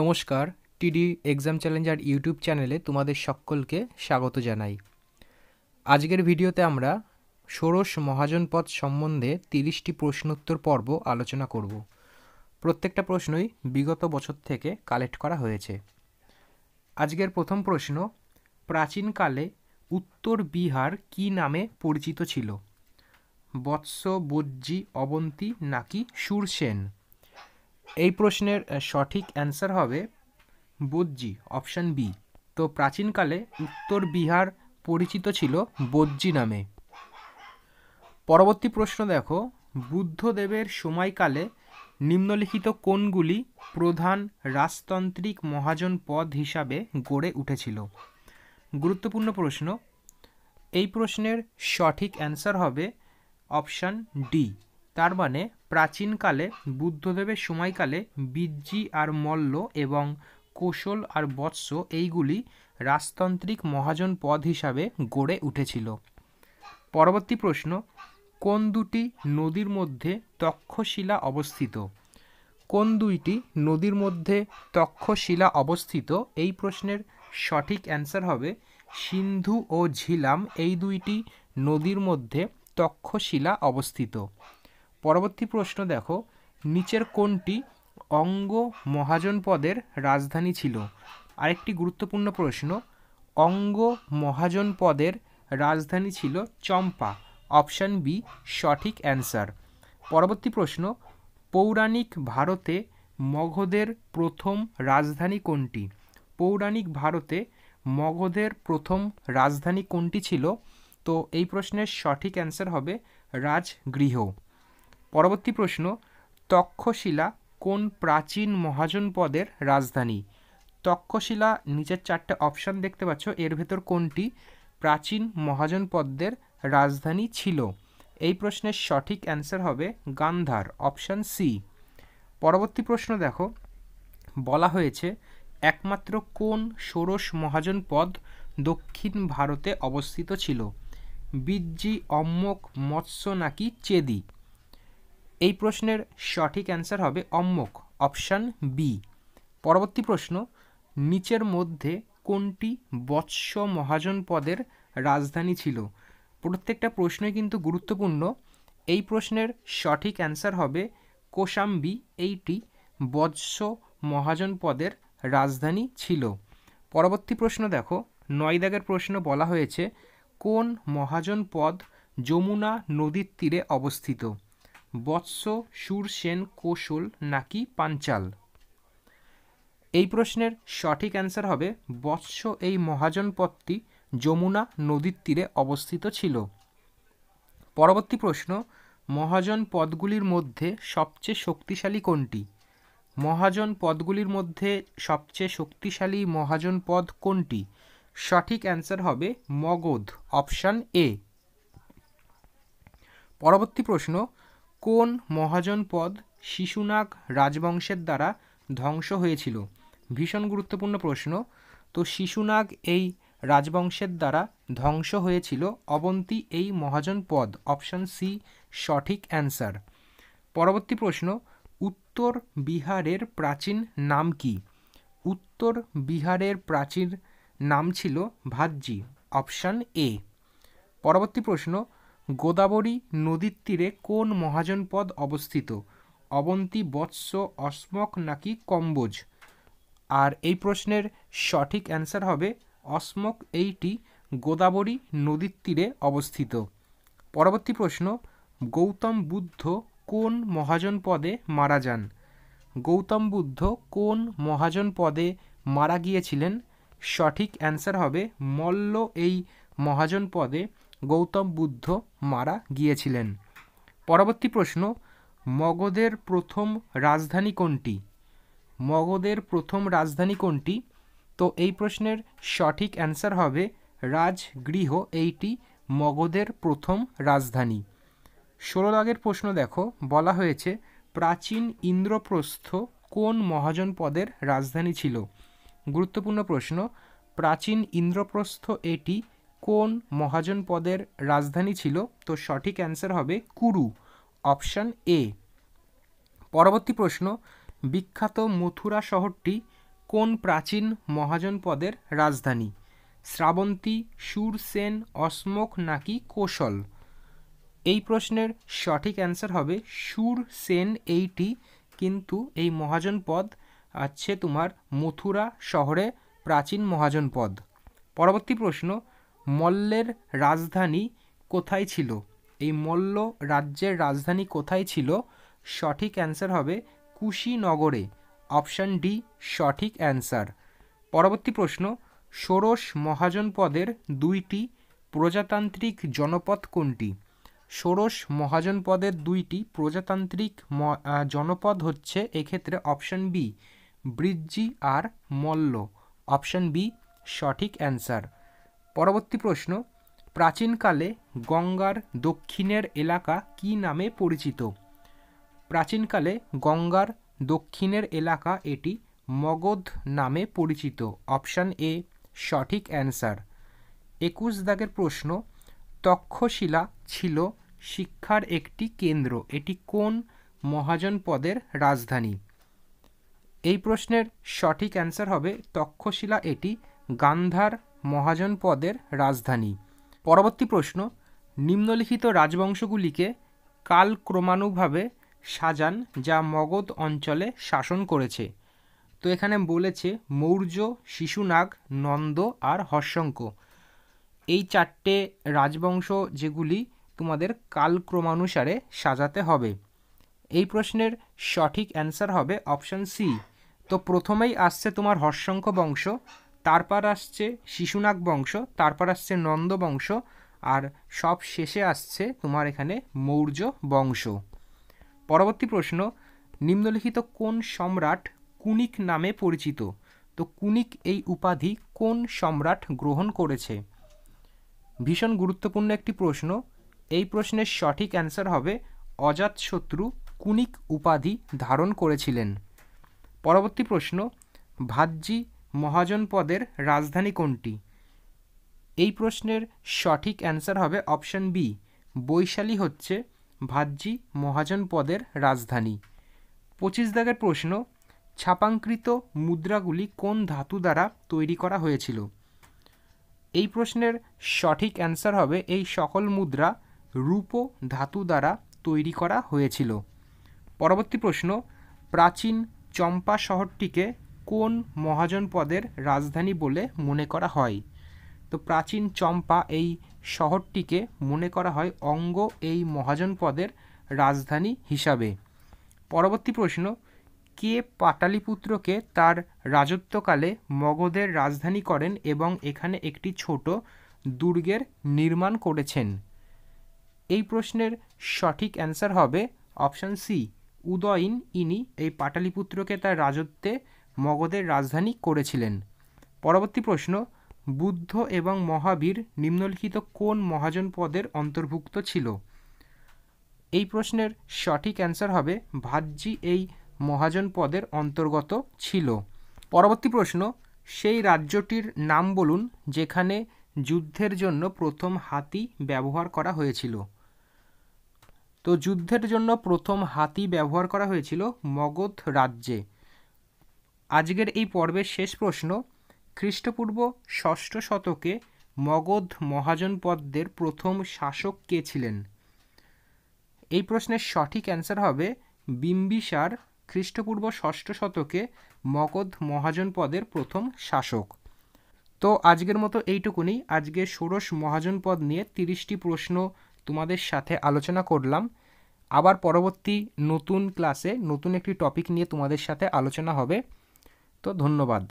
নমস্কার টিডি exam Challenger YouTube চ্যানেলে তোমাদের সকলকে স্বাগত জানাই আজকের ভিডিওতে আমরা ষোড়শ মহাজন পদ সম্বন্ধে তিরিশটি প্রশ্নোত্তর পর্ব আলোচনা করব প্রত্যেকটা প্রশ্নই বিগত বছর থেকে কালেক্ট করা হয়েছে আজকের প্রথম প্রশ্ন প্রাচীনকালে উত্তর বিহার কি নামে পরিচিত ছিল বৎস বজ্জি অবন্তী নাকি সুরসেন এই প্রশ্নের সঠিক অ্যান্সার হবে বোজ্জি অপশান বি তো প্রাচীনকালে উত্তর বিহার পরিচিত ছিল বোজ্জি নামে পরবর্তী প্রশ্ন দেখো বুদ্ধদেবের সময়কালে নিম্নলিখিত কোনগুলি প্রধান রাজতান্ত্রিক মহাজন পদ হিসাবে গড়ে উঠেছিল গুরুত্বপূর্ণ প্রশ্ন এই প্রশ্নের সঠিক অ্যান্সার হবে অপশান ডি তার মানে প্রাচীনকালে বুদ্ধদেবের সময়কালে বিজ্জি আর মল্ল এবং কোশল আর বৎস এইগুলি রাজতান্ত্রিক মহাজন পদ হিসাবে গড়ে উঠেছিল পরবর্তী প্রশ্ন কোন দুটি নদীর মধ্যে তক্ষশিলা অবস্থিত কোন দুইটি নদীর মধ্যে তক্ষশিলা অবস্থিত এই প্রশ্নের সঠিক অ্যান্সার হবে সিন্ধু ও ঝিলাম এই দুইটি নদীর মধ্যে তক্ষশিলা অবস্থিত পরবর্তী প্রশ্ন দেখো নিচের কোনটি অঙ্গ মহাজন পদের রাজধানী ছিল আরেকটি গুরুত্বপূর্ণ প্রশ্ন অঙ্গ মহাজন পদের রাজধানী ছিল চম্পা অপশান বি সঠিক অ্যান্সার পরবর্তী প্রশ্ন পৌরাণিক ভারতে মগধের প্রথম রাজধানী কোনটি পৌরাণিক ভারতে মগধের প্রথম রাজধানী কোনটি ছিল তো এই প্রশ্নের সঠিক অ্যান্সার হবে রাজগৃহ পরবর্তী প্রশ্ন তক্ষশিলা কোন প্রাচীন মহাজনপদের রাজধানী তক্ষশিলা নিচের চারটে অপশান দেখতে পাচ্ছ এর ভেতর কোনটি প্রাচীন মহাজনপদদের রাজধানী ছিল এই প্রশ্নের সঠিক অ্যান্সার হবে গান্ধার অপশান সি পরবর্তী প্রশ্ন দেখো বলা হয়েছে একমাত্র কোন ষোড়শ মহাজনপদ দক্ষিণ ভারতে অবস্থিত ছিল বিজ্জি অম্মক মৎস্য নাকি চেদি এই প্রশ্নের সঠিক অ্যান্সার হবে অম্মক অপশান বি পরবর্তী প্রশ্ন নিচের মধ্যে কোনটি বৎস মহাজন পদের রাজধানী ছিল প্রত্যেকটা প্রশ্নই কিন্তু গুরুত্বপূর্ণ এই প্রশ্নের সঠিক অ্যান্সার হবে কোশাম্বি এইটি বৎস মহাজন পদের রাজধানী ছিল পরবর্তী প্রশ্ন দেখো নয় দাগের প্রশ্ন বলা হয়েছে কোন মহাজন পদ যমুনা নদীর তীরে অবস্থিত বৎস সুরসেন কৌশল নাকি পাঞ্চাল এই প্রশ্নের সঠিক অ্যান্সার হবে বৎস এই মহাজনপদটি যমুনা নদীর তীরে অবস্থিত ছিল পরবর্তী প্রশ্ন মহাজন পদগুলির মধ্যে সবচেয়ে শক্তিশালী কোনটি মহাজন পদগুলির মধ্যে সবচেয়ে শক্তিশালী মহাজন পদ কোনটি সঠিক অ্যান্সার হবে মগধ অপশান এ পরবর্তী প্রশ্ন কোন মহাজনপদ শিশুনাগ রাজবংশের দ্বারা ধ্বংস হয়েছিল ভীষণ গুরুত্বপূর্ণ প্রশ্ন তো শিশুনাগ এই রাজবংশের দ্বারা ধ্বংস হয়েছিল অবন্তী এই মহাজন পদ অপশান সি সঠিক অ্যান্সার পরবর্তী প্রশ্ন উত্তর বিহারের প্রাচীন নাম কি উত্তর বিহারের প্রাচীন নাম ছিল ভাজ্জি অপশান এ পরবর্তী প্রশ্ন গোদাবরী নদীর তীরে কোন মহাজনপদ অবস্থিত অবন্তি বৎস অস্মক নাকি কম্বোজ আর এই প্রশ্নের সঠিক অ্যান্সার হবে অস্মক এইটি গোদাবরী নদীর তীরে অবস্থিত পরবর্তী প্রশ্ন গৌতম বুদ্ধ কোন মহাজন পদে মারা যান গৌতম বুদ্ধ কোন মহাজন পদে মারা গিয়েছিলেন সঠিক অ্যান্সার হবে মল্ল এই মহাজন পদে গৌতম বুদ্ধ মারা গিয়েছিলেন পরবর্তী প্রশ্ন মগধের প্রথম রাজধানী কোনটি মগধের প্রথম রাজধানী কোনটি তো এই প্রশ্নের সঠিক অ্যান্সার হবে রাজগৃহ এইটি মগধের প্রথম রাজধানী ষোলো লাগের প্রশ্ন দেখো বলা হয়েছে প্রাচীন ইন্দ্রপ্রস্থ কোন মহাজনপদের রাজধানী ছিল গুরুত্বপূর্ণ প্রশ্ন প্রাচীন ইন্দ্রপ্রস্থ এটি কোন মহাজন পদের রাজধানী ছিল তো সঠিক অ্যান্সার হবে কুরু অপশান এ পরবর্তী প্রশ্ন বিখ্যাত মথুরা শহরটি কোন প্রাচীন মহাজন পদের রাজধানী শ্রাবন্তী সুরসেন অসমক নাকি কৌশল এই প্রশ্নের সঠিক অ্যান্সার হবে সুর সেন এইটি কিন্তু এই মহাজন পদ আছে তোমার মথুরা শহরে প্রাচীন মহাজন পদ পরবর্তী প্রশ্ন মল্লের রাজধানী কোথায় ছিল এই মল্ল রাজ্যের রাজধানী কোথায় ছিল সঠিক অ্যান্সার হবে কুশীনগরে অপশান ডি সঠিক অ্যান্সার পরবর্তী প্রশ্ন ষোড়শ মহাজন পদের দুইটি প্রজাতান্ত্রিক জনপদ কোনটি ষোড়শ মহাজন পদের দুইটি প্রজাতান্ত্রিক জনপদ হচ্ছে এক্ষেত্রে অপশান বি ব্রিজি আর মল্ল অপশান বি সঠিক অ্যান্সার পরবর্তী প্রশ্ন প্রাচীনকালে গঙ্গার দক্ষিণের এলাকা কি নামে পরিচিত প্রাচীনকালে গঙ্গার দক্ষিণের এলাকা এটি মগধ নামে পরিচিত অপশান এ সঠিক অ্যান্সার একুশ দাগের প্রশ্ন তক্ষশিলা ছিল শিক্ষার একটি কেন্দ্র এটি কোন মহাজনপদের রাজধানী এই প্রশ্নের সঠিক অ্যান্সার হবে তক্ষশিলা এটি গান্ধার মহাজনপদের রাজধানী পরবর্তী প্রশ্ন নিম্নলিখিত রাজবংশগুলিকে কালক্রমানুভাবে সাজান যা মগধ অঞ্চলে শাসন করেছে তো এখানে বলেছে মৌর্য শিশুনাগ নন্দ আর হর্ষঙ্ক এই চারটে রাজবংশ যেগুলি তোমাদের কালক্রমানুসারে সাজাতে হবে এই প্রশ্নের সঠিক অ্যান্সার হবে অপশান সি তো প্রথমেই আসছে তোমার হর্ষঙ্ক বংশ তারপর আসছে শিশুনাগ বংশ তারপর আসছে নন্দ বংশ আর সব শেষে আসছে তোমার এখানে মৌর্য বংশ পরবর্তী প্রশ্ন নিম্নলিখিত কোন সম্রাট কুনিক নামে পরিচিত তো কুনিক এই উপাধি কোন সম্রাট গ্রহণ করেছে ভীষণ গুরুত্বপূর্ণ একটি প্রশ্ন এই প্রশ্নের সঠিক অ্যান্সার হবে অজাতশত্রু কুনিক উপাধি ধারণ করেছিলেন পরবর্তী প্রশ্ন ভাজ্যি মহাজনপদের রাজধানী কোনটি এই প্রশ্নের সঠিক অ্যান্সার হবে অপশান বি বৈশালী হচ্ছে ভাজ্যি পদের রাজধানী পঁচিশ দাগের প্রশ্ন ছাপাঙ্কৃত মুদ্রাগুলি কোন ধাতু দ্বারা তৈরি করা হয়েছিল এই প্রশ্নের সঠিক অ্যান্সার হবে এই সকল মুদ্রা রূপ ধাতু দ্বারা তৈরি করা হয়েছিল পরবর্তী প্রশ্ন প্রাচীন চম্পা শহরটিকে কোন মহাজনপদের রাজধানী বলে মনে করা হয় তো প্রাচীন চম্পা এই শহরটিকে মনে করা হয় অঙ্গ এই মহাজনপদের রাজধানী হিসাবে পরবর্তী প্রশ্ন কে পাটালিপুত্রকে তার রাজত্বকালে মগধের রাজধানী করেন এবং এখানে একটি ছোট দুর্গের নির্মাণ করেছেন এই প্রশ্নের সঠিক অ্যান্সার হবে অপশান সি উদয়ন ইনি এই পাটালিপুত্রকে তার রাজত্বে মগধের রাজধানী করেছিলেন পরবর্তী প্রশ্ন বুদ্ধ এবং মহাবীর নিম্নলিখিত কোন মহাজন পদের অন্তর্ভুক্ত ছিল এই প্রশ্নের সঠিক অ্যান্সার হবে ভাজ্যি এই মহাজন পদের অন্তর্গত ছিল পরবর্তী প্রশ্ন সেই রাজ্যটির নাম বলুন যেখানে যুদ্ধের জন্য প্রথম হাতি ব্যবহার করা হয়েছিল তো যুদ্ধের জন্য প্রথম হাতি ব্যবহার করা হয়েছিল মগধ রাজ্যে আজকের এই পর্বের শেষ প্রশ্ন খ্রিস্টপূর্ব ষষ্ঠ শতকে মগধ মহাজনপদের প্রথম শাসক কে ছিলেন এই প্রশ্নের সঠিক অ্যান্সার হবে বিম্বিসার খ্রিস্টপূর্ব ষষ্ঠ শতকে মগধ মহাজনপদের প্রথম শাসক তো আজকের মতো এইটুকুনি আজকে ষোড়শ মহাজনপদ নিয়ে তিরিশটি প্রশ্ন তোমাদের সাথে আলোচনা করলাম আবার পরবর্তী নতুন ক্লাসে নতুন একটি টপিক নিয়ে তোমাদের সাথে আলোচনা হবে তো ধন্যবাদ